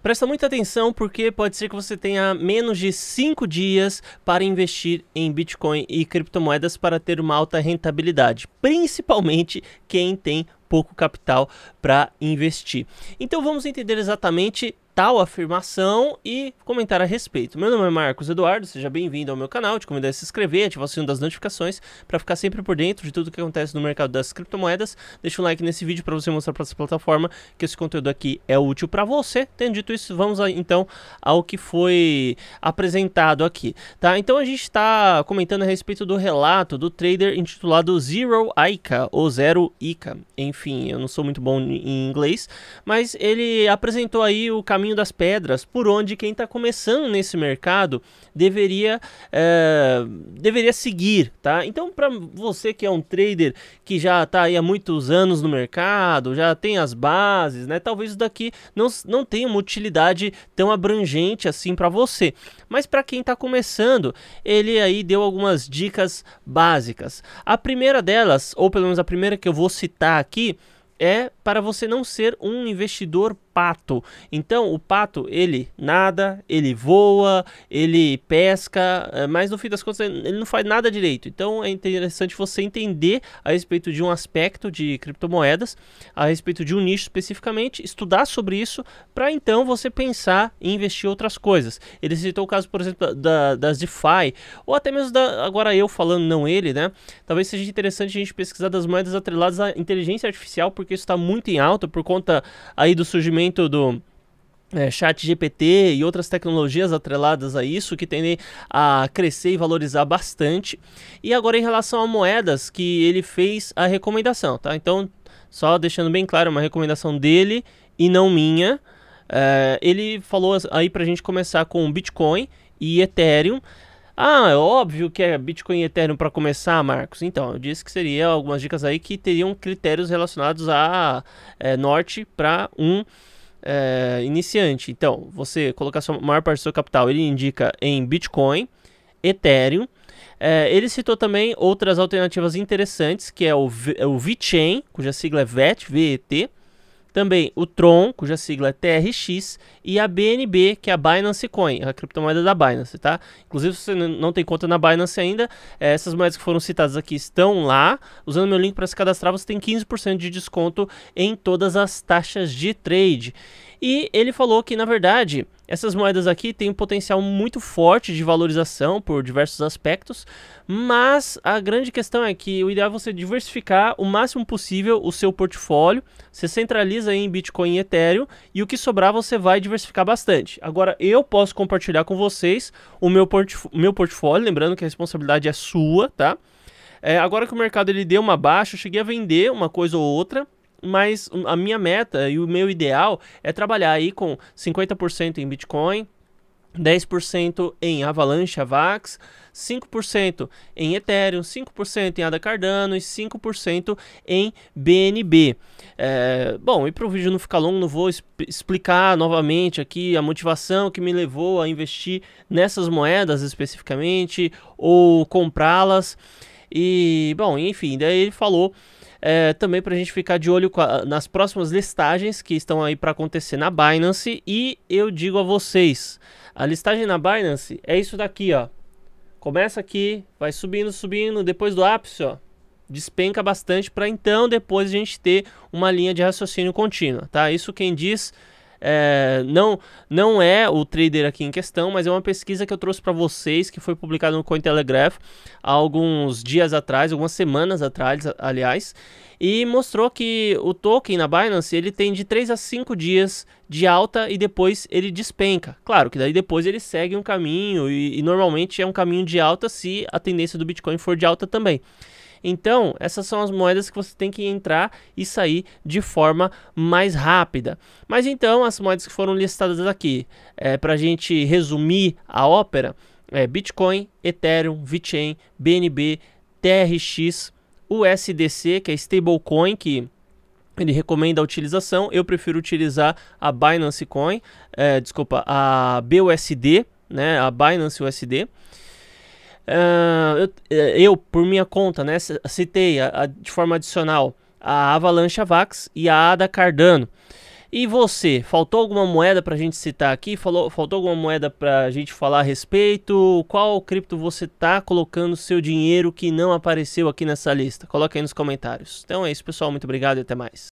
Presta muita atenção porque pode ser que você tenha menos de 5 dias para investir em Bitcoin e criptomoedas para ter uma alta rentabilidade, principalmente quem tem pouco capital para investir. Então vamos entender exatamente tal afirmação e comentar a respeito. Meu nome é Marcos Eduardo, seja bem-vindo ao meu canal, te convido a se inscrever, ativar o sino das notificações para ficar sempre por dentro de tudo que acontece no mercado das criptomoedas. Deixa um like nesse vídeo para você mostrar para essa plataforma que esse conteúdo aqui é útil para você. Tendo dito isso, vamos então ao que foi apresentado aqui, tá? Então a gente está comentando a respeito do relato do trader intitulado Zero ICA ou Zero ICA. Enfim, eu não sou muito bom em inglês, mas ele apresentou aí o caminho caminho das pedras, por onde quem está começando nesse mercado deveria, é, deveria seguir, tá? Então, para você que é um trader que já está aí há muitos anos no mercado, já tem as bases, né? Talvez isso daqui não, não tenha uma utilidade tão abrangente assim para você. Mas para quem está começando, ele aí deu algumas dicas básicas. A primeira delas, ou pelo menos a primeira que eu vou citar aqui, é para você não ser um investidor pato. Então, o pato, ele nada, ele voa, ele pesca, eh, mas no fim das contas ele não faz nada direito. Então, é interessante você entender a respeito de um aspecto de criptomoedas, a respeito de um nicho especificamente, estudar sobre isso para então você pensar em investir outras coisas. Ele citou o caso, por exemplo, da, das DeFi, ou até mesmo da, agora eu falando, não ele, né? Talvez seja interessante a gente pesquisar das moedas atreladas à inteligência artificial, porque isso está muito em alta por conta aí do surgimento advento do é, chat GPT e outras tecnologias atreladas a isso que tendem a crescer e valorizar bastante. E agora em relação a moedas que ele fez a recomendação, tá? Então, só deixando bem claro, uma recomendação dele e não minha. É, ele falou aí pra gente começar com Bitcoin e Ethereum. Ah, é óbvio que é Bitcoin e Ethereum para começar, Marcos. Então, eu disse que seria algumas dicas aí que teriam critérios relacionados a é, norte para um é, iniciante. Então, você colocar a maior parte do seu capital, ele indica em Bitcoin, Ethereum. É, ele citou também outras alternativas interessantes, que é o, é o VeChain, cuja sigla é VET, VET, também o Tron, cuja sigla é TRX, e a BNB, que é a Binance Coin, a criptomoeda da Binance, tá? Inclusive, se você não tem conta na Binance ainda, eh, essas moedas que foram citadas aqui estão lá. Usando meu link para se cadastrar, você tem 15% de desconto em todas as taxas de trade. E ele falou que, na verdade, essas moedas aqui têm um potencial muito forte de valorização por diversos aspectos, mas a grande questão é que o ideal é você diversificar o máximo possível o seu portfólio, você centraliza em Bitcoin e Ethereum e o que sobrar você vai diversificar bastante. Agora eu posso compartilhar com vocês o meu, portf meu portfólio, lembrando que a responsabilidade é sua, tá? É, agora que o mercado ele deu uma baixa, eu cheguei a vender uma coisa ou outra, mas a minha meta e o meu ideal é trabalhar aí com 50% em Bitcoin, 10% em Avalanche, Avax, 5% em Ethereum, 5% em ADA Cardano e 5% em BNB. É, bom, e para o vídeo não ficar longo, não vou explicar novamente aqui a motivação que me levou a investir nessas moedas especificamente ou comprá-las. E, bom, enfim, daí ele falou é, também para a gente ficar de olho nas próximas listagens que estão aí para acontecer na Binance. E eu digo a vocês: a listagem na Binance é isso daqui, ó. Começa aqui, vai subindo, subindo, depois do ápice, ó, despenca bastante para então depois a gente ter uma linha de raciocínio contínua, tá? Isso quem diz é, não, não é o trader aqui em questão, mas é uma pesquisa que eu trouxe para vocês que foi publicada no Cointelegraph há alguns dias atrás, algumas semanas atrás, aliás, e mostrou que o token na Binance ele tem de 3 a 5 dias de alta e depois ele despenca. Claro que daí depois ele segue um caminho e, e normalmente é um caminho de alta se a tendência do Bitcoin for de alta também. Então, essas são as moedas que você tem que entrar e sair de forma mais rápida. Mas então, as moedas que foram listadas aqui, é, para a gente resumir a ópera, é Bitcoin, Ethereum, VeChain, BNB, TRX, USDC, que é stablecoin, que ele recomenda a utilização. Eu prefiro utilizar a Binance Coin, é, desculpa, a BUSD, né, a Binance USD. Uh, eu, eh, eu, por minha conta, né, citei a, a, de forma adicional a Avalanche vax e a ADA Cardano. E você, faltou alguma moeda para a gente citar aqui? Falou, faltou alguma moeda para a gente falar a respeito? Qual cripto você tá colocando seu dinheiro que não apareceu aqui nessa lista? Coloque aí nos comentários. Então é isso, pessoal. Muito obrigado e até mais.